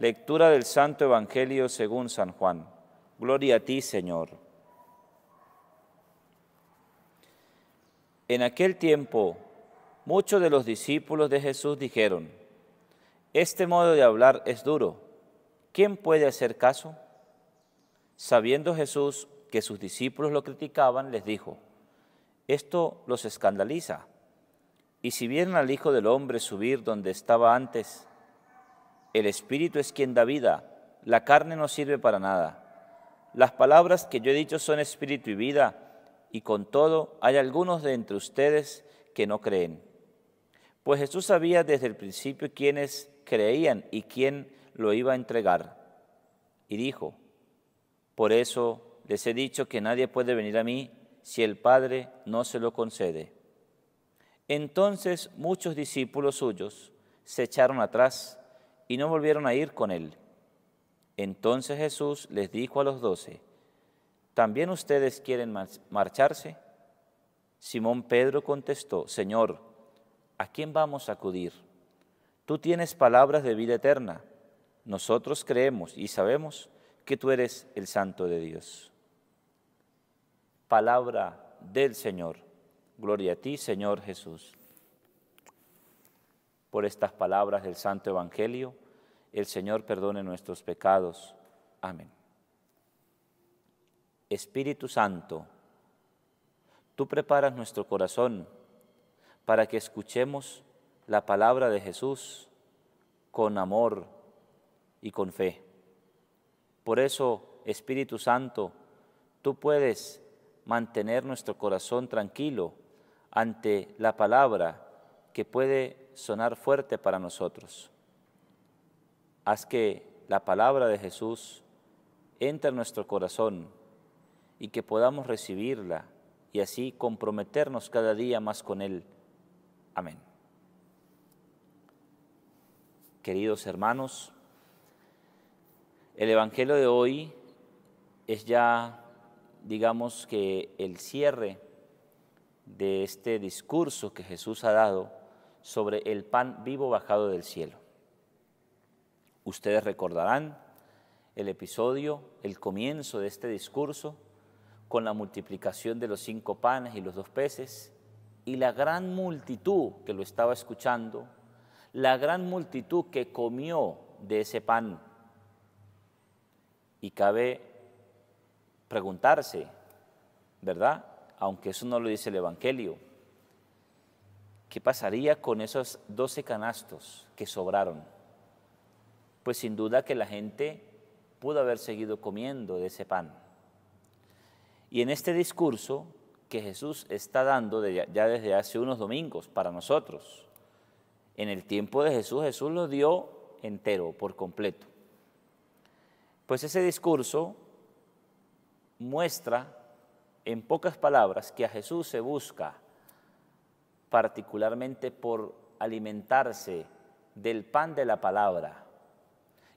Lectura del Santo Evangelio según San Juan. Gloria a ti, Señor. En aquel tiempo, muchos de los discípulos de Jesús dijeron, este modo de hablar es duro. ¿Quién puede hacer caso? Sabiendo Jesús que sus discípulos lo criticaban, les dijo, esto los escandaliza. Y si vieron al Hijo del Hombre subir donde estaba antes, el Espíritu es quien da vida, la carne no sirve para nada. Las palabras que yo he dicho son espíritu y vida, y con todo hay algunos de entre ustedes que no creen. Pues Jesús sabía desde el principio quiénes creían y quién lo iba a entregar. Y dijo, por eso les he dicho que nadie puede venir a mí si el Padre no se lo concede. Entonces muchos discípulos suyos se echaron atrás y no volvieron a ir con él. Entonces Jesús les dijo a los doce, ¿también ustedes quieren marcharse? Simón Pedro contestó, Señor, ¿a quién vamos a acudir? Tú tienes palabras de vida eterna. Nosotros creemos y sabemos que tú eres el Santo de Dios. Palabra del Señor. Gloria a ti, Señor Jesús. Por estas palabras del Santo Evangelio, el Señor perdone nuestros pecados. Amén. Espíritu Santo, tú preparas nuestro corazón para que escuchemos la palabra de Jesús con amor y con fe. Por eso, Espíritu Santo, tú puedes mantener nuestro corazón tranquilo ante la palabra que puede sonar fuerte para nosotros. Haz que la palabra de Jesús entre en nuestro corazón y que podamos recibirla y así comprometernos cada día más con Él. Amén. Queridos hermanos, el Evangelio de hoy es ya, digamos que, el cierre de este discurso que Jesús ha dado sobre el pan vivo bajado del cielo. Ustedes recordarán el episodio, el comienzo de este discurso, con la multiplicación de los cinco panes y los dos peces, y la gran multitud que lo estaba escuchando, la gran multitud que comió de ese pan. Y cabe preguntarse, ¿verdad? Aunque eso no lo dice el Evangelio, ¿Qué pasaría con esos 12 canastos que sobraron? Pues sin duda que la gente pudo haber seguido comiendo de ese pan. Y en este discurso que Jesús está dando ya desde hace unos domingos para nosotros, en el tiempo de Jesús Jesús lo dio entero, por completo. Pues ese discurso muestra en pocas palabras que a Jesús se busca particularmente por alimentarse del pan de la palabra.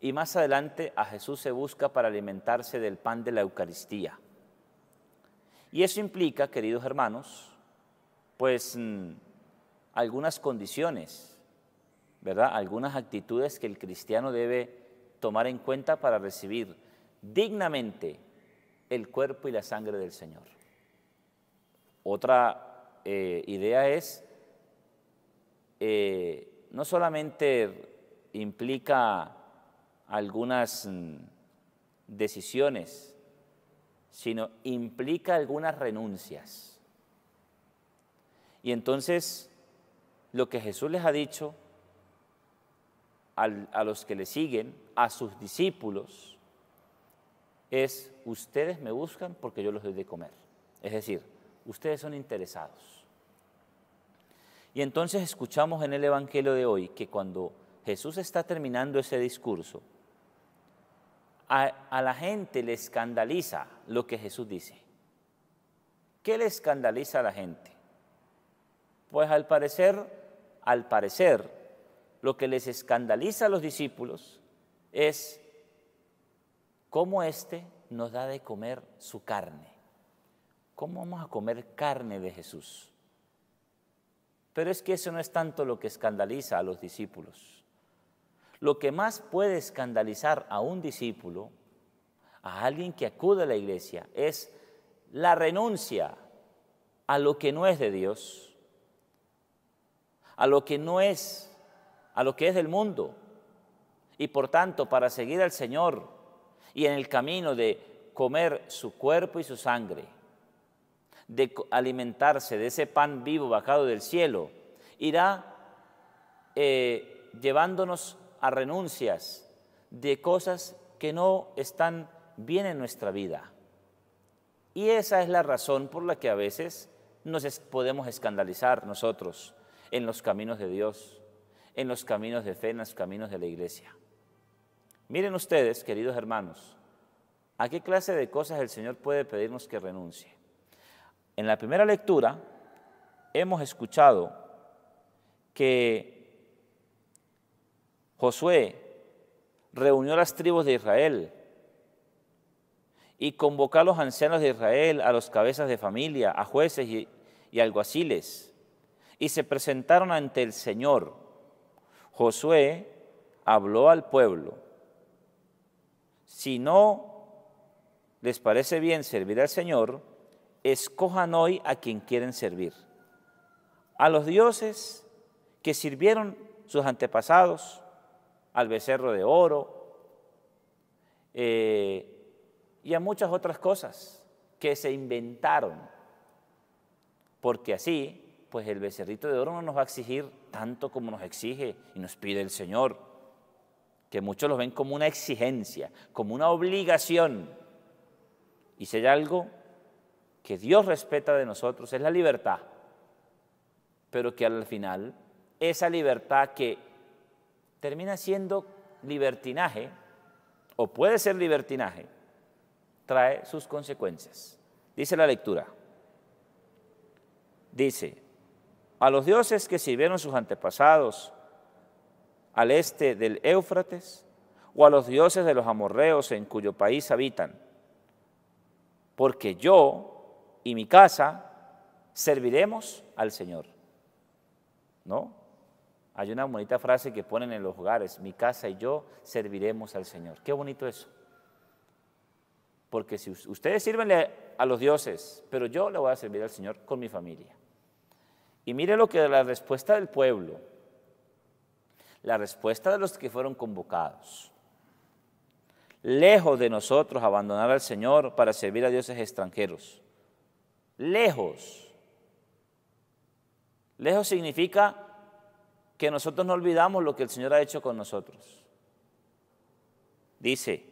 Y más adelante a Jesús se busca para alimentarse del pan de la Eucaristía. Y eso implica, queridos hermanos, pues mm, algunas condiciones, ¿verdad? Algunas actitudes que el cristiano debe tomar en cuenta para recibir dignamente el cuerpo y la sangre del Señor. Otra eh, idea es, eh, no solamente implica algunas mm, decisiones, sino implica algunas renuncias. Y entonces, lo que Jesús les ha dicho a los que le siguen, a sus discípulos, es, ustedes me buscan porque yo los doy de comer. Es decir, ustedes son interesados. Y entonces escuchamos en el Evangelio de hoy que cuando Jesús está terminando ese discurso, a, la gente le escandaliza lo que Jesús dice. ¿Qué le escandaliza a la gente? Pues al parecer, al parecer, lo que les escandaliza a los discípulos es cómo éste nos da de comer su carne. ¿cómo vamos a comer carne de Jesús? Pero es que eso no es tanto lo que escandaliza a los discípulos. Lo que más puede escandalizar a un discípulo, a alguien que acude a la iglesia, es la renuncia a lo que no es de Dios, a lo que no es, a lo que es del mundo. Y por tanto, para seguir al Señor y en el camino de comer su cuerpo y su sangre, de alimentarse de ese pan vivo bajado del cielo, irá eh, llevándonos a renuncias de cosas que no están bien en nuestra vida. Y esa es la razón por la que a veces nos podemos escandalizar nosotros en los caminos de Dios, en los caminos de fe, en los caminos de la iglesia. Miren ustedes, queridos hermanos, ¿a qué clase de cosas el Señor puede pedirnos que renuncie? En la primera lectura hemos escuchado que Josué reunió a las tribus de Israel y convocó a los ancianos de Israel, a los cabezas de familia, a jueces y, y alguaciles, y se presentaron ante el Señor. Josué habló al pueblo, si no les parece bien servir al Señor, escojan hoy a quien quieren servir. A los dioses que sirvieron sus antepasados, al becerro de oro eh, y a muchas otras cosas que se inventaron. Porque así, pues el becerrito de oro no nos va a exigir tanto como nos exige y nos pide el Señor, que muchos lo ven como una exigencia, como una obligación. y si hay algo que Dios respeta de nosotros es la libertad, pero que al final esa libertad que termina siendo libertinaje, o puede ser libertinaje, trae sus consecuencias. Dice la lectura. Dice, a los dioses que sirvieron sus antepasados al este del Éufrates, o a los dioses de los amorreos en cuyo país habitan, porque yo, y mi casa serviremos al Señor. ¿No? Hay una bonita frase que ponen en los hogares, mi casa y yo serviremos al Señor. Qué bonito eso. Porque si ustedes sirvenle a los dioses, pero yo le voy a servir al Señor con mi familia. Y mire lo que la respuesta del pueblo, la respuesta de los que fueron convocados. Lejos de nosotros abandonar al Señor para servir a dioses extranjeros lejos. Lejos significa que nosotros no olvidamos lo que el Señor ha hecho con nosotros. Dice,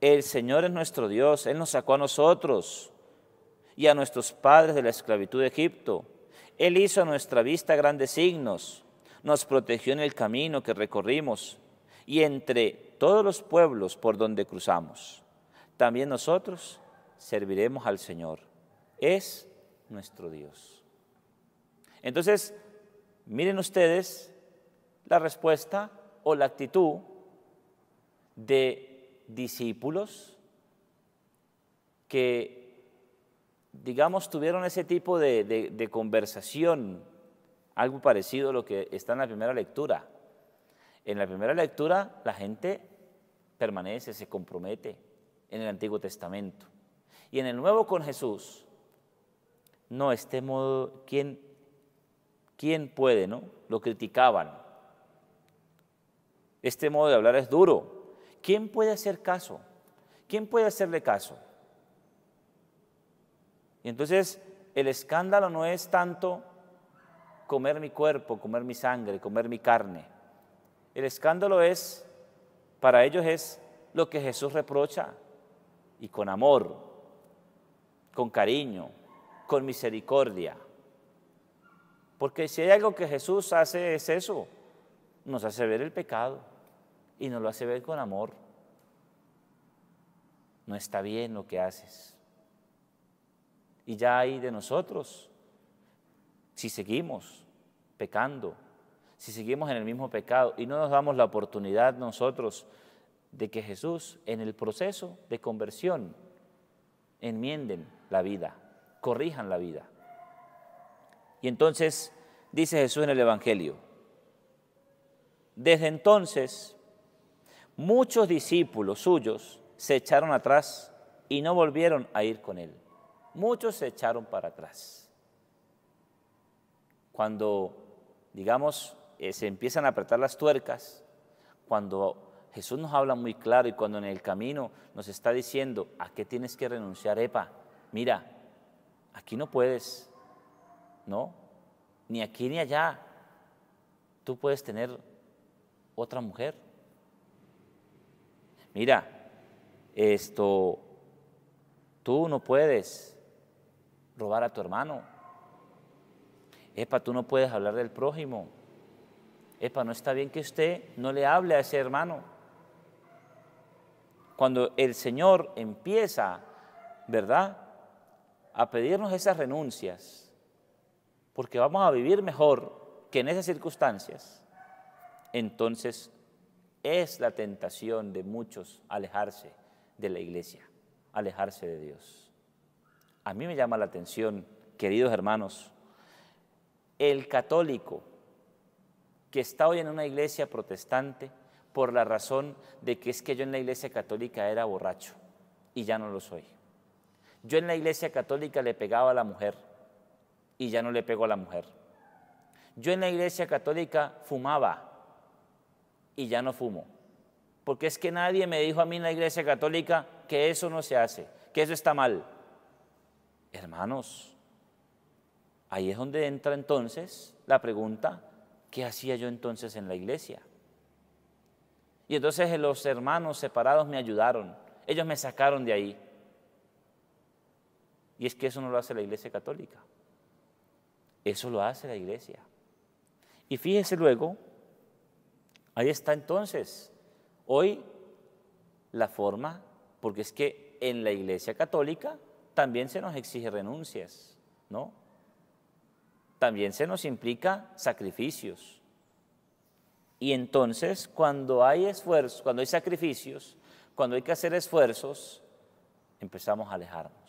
el Señor es nuestro Dios, Él nos sacó a nosotros y a nuestros padres de la esclavitud de Egipto. Él hizo a nuestra vista grandes signos, nos protegió en el camino que recorrimos y entre todos los pueblos por donde cruzamos. También nosotros serviremos al Señor es nuestro Dios. Entonces, miren ustedes la respuesta o la actitud de discípulos que, digamos, tuvieron ese tipo de, conversación, algo parecido a lo que está en la primera lectura. En la primera lectura la gente permanece, se compromete en el Antiguo Testamento. Y en el Nuevo con Jesús, no, este modo, ¿quién, quién puede, no? Lo criticaban. Este modo de hablar es duro. ¿Quién puede hacer caso? ¿Quién puede hacerle caso? Y entonces el escándalo no es tanto comer mi cuerpo, comer mi sangre, comer mi carne. El escándalo es, para ellos es lo que Jesús reprocha y con amor, con cariño, con misericordia. Porque si hay algo que Jesús hace es eso, nos hace ver el pecado y nos lo hace ver con amor. No está bien lo que haces. Y ya hay de nosotros, si seguimos pecando, si seguimos en el mismo pecado y no nos damos la oportunidad nosotros de que Jesús en el proceso de conversión enmienden la vida corrijan la vida. Y entonces dice Jesús en el Evangelio, desde entonces muchos discípulos suyos se echaron atrás y no volvieron a ir con él. Muchos se echaron para atrás. Cuando, digamos, eh, se empiezan a apretar las tuercas, cuando Jesús nos habla muy claro y cuando en el camino nos está diciendo, ¿a qué tienes que renunciar, Epa? Mira, aquí no puedes, ¿no? Ni aquí ni allá. Tú puedes tener otra mujer. Mira, esto, tú no puedes robar a tu hermano. Epa, tú no puedes hablar del prójimo. Epa, no está bien que usted no le hable a ese hermano. Cuando el Señor empieza, ¿verdad? a pedirnos esas renuncias, porque vamos a vivir mejor que en esas circunstancias, entonces es la tentación de muchos alejarse de la iglesia, alejarse de Dios. A mí me llama la atención, queridos hermanos, el católico que está hoy en una iglesia protestante por la razón de que es que yo en la iglesia católica era borracho y ya no lo soy. Yo en la iglesia católica le pegaba a la mujer y ya no le pego a la mujer. Yo en la iglesia católica fumaba y ya no fumo. Porque es que nadie me dijo a mí en la iglesia católica que eso no se hace, que eso está mal. Hermanos, ahí es donde entra entonces la pregunta, ¿qué hacía yo entonces en la iglesia? Y entonces los hermanos separados me ayudaron, ellos me sacaron de ahí. Y es que eso no lo hace la Iglesia Católica. Eso lo hace la Iglesia. Y fíjese luego, ahí está entonces, hoy la forma, porque es que en la Iglesia Católica también se nos exige renuncias, ¿no? También se nos implica sacrificios. Y entonces, cuando hay esfuerzos, cuando hay sacrificios, cuando hay que hacer esfuerzos, empezamos a alejarnos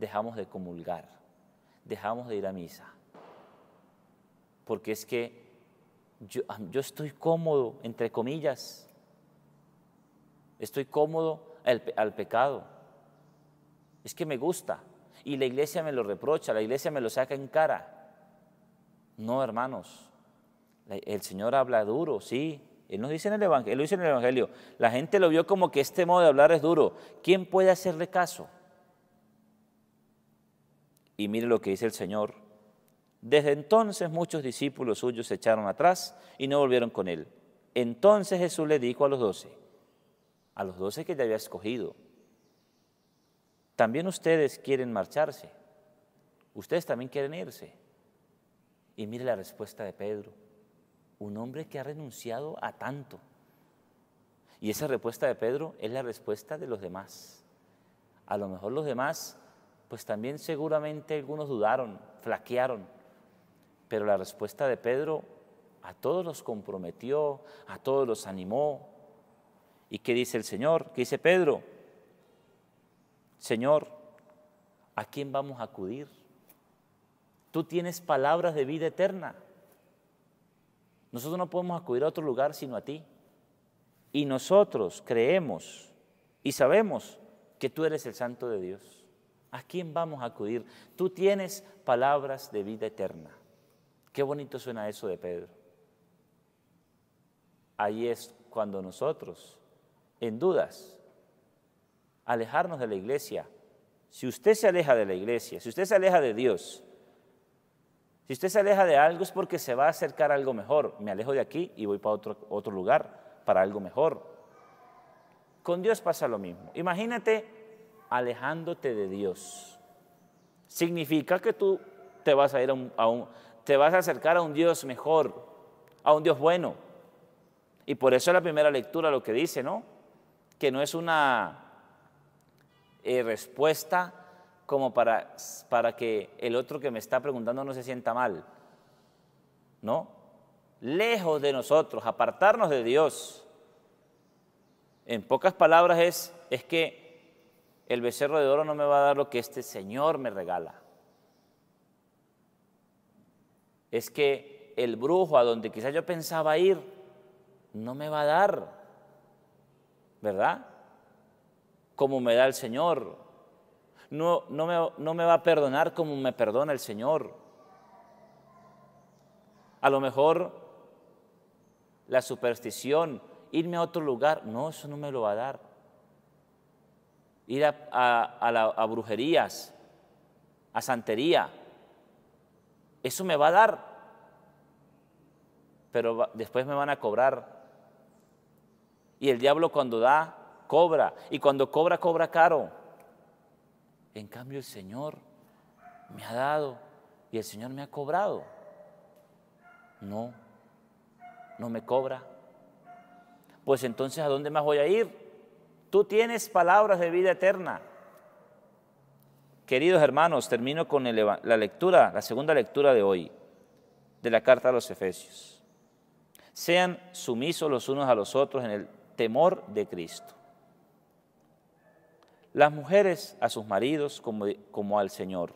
dejamos de comulgar, dejamos de ir a misa. Porque es que yo, yo estoy cómodo, entre comillas, estoy cómodo al, al pecado. Es que me gusta. Y la iglesia me lo reprocha, la iglesia me lo saca en cara. No, hermanos. El Señor habla duro, sí. Él nos dice en el Evangelio, él lo dice en el Evangelio. La gente lo vio como que este modo de hablar es duro. ¿Quién puede hacerle caso? Y mire lo que dice el Señor. Desde entonces muchos discípulos suyos se echaron atrás y no volvieron con él. Entonces Jesús le dijo a los doce, a los doce que ya había escogido, también ustedes quieren marcharse, ustedes también quieren irse. Y mire la respuesta de Pedro, un hombre que ha renunciado a tanto. Y esa respuesta de Pedro es la respuesta de los demás. A lo mejor los demás pues también seguramente algunos dudaron, flaquearon. Pero la respuesta de Pedro a todos los comprometió, a todos los animó. ¿Y qué dice el Señor? ¿Qué dice Pedro? Señor, ¿a quién vamos a acudir? Tú tienes palabras de vida eterna. Nosotros no podemos acudir a otro lugar sino a ti. Y nosotros creemos y sabemos que tú eres el santo de Dios. ¿A quién vamos a acudir? Tú tienes palabras de vida eterna. Qué bonito suena eso de Pedro. Ahí es cuando nosotros, en dudas, alejarnos de la iglesia. Si usted se aleja de la iglesia, si usted se aleja de Dios, si usted se aleja de algo es porque se va a acercar a algo mejor. Me alejo de aquí y voy para otro, otro lugar, para algo mejor. Con Dios pasa lo mismo. Imagínate alejándote de Dios. Significa que tú te vas a ir a un, te vas a acercar a un Dios mejor, a un Dios bueno. Y por eso la primera lectura lo que dice, ¿no? Que no es una eh, respuesta como para, para que el otro que me está preguntando no se sienta mal. ¿No? Lejos de nosotros, apartarnos de Dios. En pocas palabras es, es que el becerro de oro no me va a dar lo que este Señor me regala. Es que el brujo a donde quizás yo pensaba ir, no me va a dar, ¿verdad? Como me da el Señor. No, no, me, no me va a perdonar como me perdona el Señor. A lo mejor la superstición, irme a otro lugar, no, eso no me lo va a dar ir a, brujerías, a santería. Eso me va a dar, pero después me van a cobrar. Y el diablo cuando da, cobra. Y cuando cobra, cobra caro. En cambio, el Señor me ha dado y el Señor me ha cobrado. No, no me cobra. Pues entonces, ¿a dónde más voy a ir? Tú tienes palabras de vida eterna. Queridos hermanos, termino con la lectura, la segunda lectura de hoy, de la carta a los Efesios. Sean sumisos los unos a los otros en el temor de Cristo. Las mujeres a sus maridos como, como al Señor,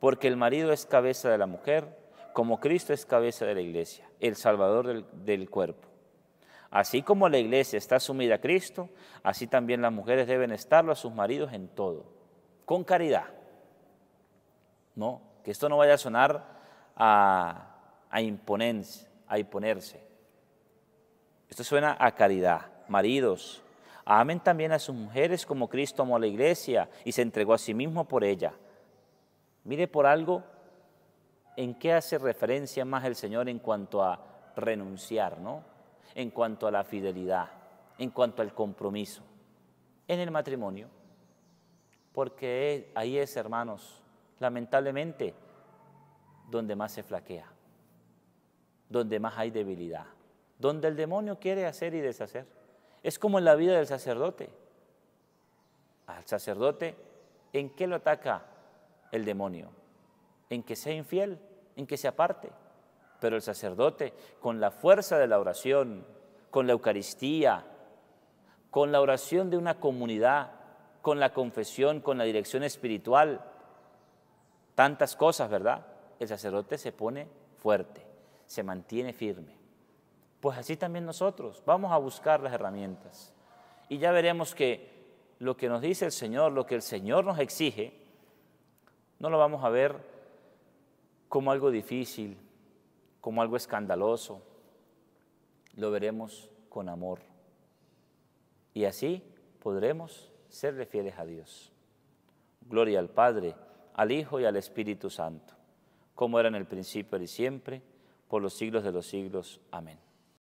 porque el marido es cabeza de la mujer, como Cristo es cabeza de la iglesia, el Salvador del cuerpo. Así como la iglesia está sumida a Cristo, así también las mujeres deben estarlo a sus maridos en todo, con caridad. No, que esto no vaya a sonar a, imponerse, a imponerse. Esto suena a caridad. Maridos, amen también a sus mujeres como Cristo amó a la iglesia y se entregó a sí mismo por ella. Mire por algo en qué hace referencia más el Señor en cuanto a renunciar, ¿no? en cuanto a la fidelidad, en cuanto al compromiso, en el matrimonio. Porque ahí es, hermanos, lamentablemente, donde más se flaquea, donde más hay debilidad, donde el demonio quiere hacer y deshacer. Es como en la vida del sacerdote. Al sacerdote, ¿en qué lo ataca el demonio? En que sea infiel, en que se aparte pero el sacerdote, con la fuerza de la oración, con la Eucaristía, con la oración de una comunidad, con la confesión, con la dirección espiritual, tantas cosas, ¿verdad? El sacerdote se pone fuerte, se mantiene firme. Pues así también nosotros, vamos a buscar las herramientas. Y ya veremos que lo que nos dice el Señor, lo que el Señor nos exige, no lo vamos a ver como algo difícil, como algo escandaloso. Lo veremos con amor. Y así podremos serle fieles a Dios. Gloria al Padre, al Hijo y al Espíritu Santo, como era en el principio y siempre, por los siglos de los siglos. Amén.